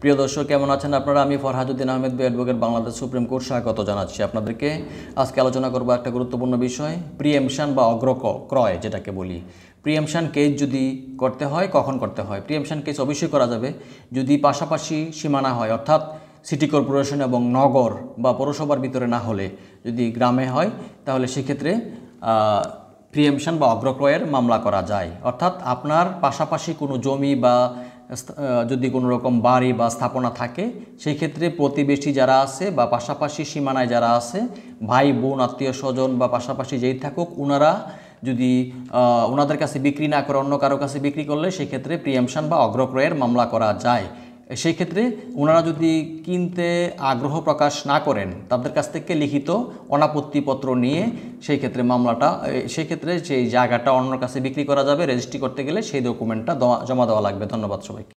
প্রিয় দর্শক কেমন আছেন আপনারা আমি Farhazuddin Ahmed B advocate Bangladesh supreme court স্বাগত জানাচ্ছি আপনাদেরকে আজকে আলোচনা করব একটা গুরুত্বপূর্ণ বিষয় প্রিএমশান বা অগ্র ক্রয় যেটাকে বলি প্রিএমশান কেস যদি করতে হয় কখন করতে হয় প্রিএমশান কেস অবশ্যই করা যাবে যদি পাশাপাশি সীমানা হয় অর্থাৎ সিটি কর্পোরেশন এবং নগর বা পৌরসভার ভিতরে না হলে যদি গ্রামে হয় তাহলে সেক্ষেত্রে প্রিএমশন বা অগ্রক্রয়ের মামলা করা যায় অর্থাৎ আপনার পাশাপাশি কোনো জমি বা যদি কোনো রকম বাড়ি বা স্থাপনা থাকে সেই ক্ষেত্রে প্রতিবেশী যারা আছে বা পাশাপাশি সীমানায় যারা আছে ভাই বোন আত্মীয় স্বজন বা পাশাপাশি যেই থাকুক ওনারা যদি ওনাদের কাছে বিক্রি না করে অন্য কারো কাছে বিক্রি করলে সেক্ষেত্রে প্রিএমশন বা অগ্রক্রয়ের মামলা করা যায় সেই ক্ষেত্রে ওনারা যদি কিনতে আগ্রহ প্রকাশ না করেন তাদের কাছ থেকে লিখিত অনাপত্তিপত্র নিয়ে সেই ক্ষেত্রে মামলাটা সেই ক্ষেত্রে সেই জায়গাটা অন্যর কাছে বিক্রি করা যাবে রেজিস্ট্রি করতে গেলে সেই ডকুমেন্টটা জমা দেওয়া লাগবে ধন্যবাদ সবাইকে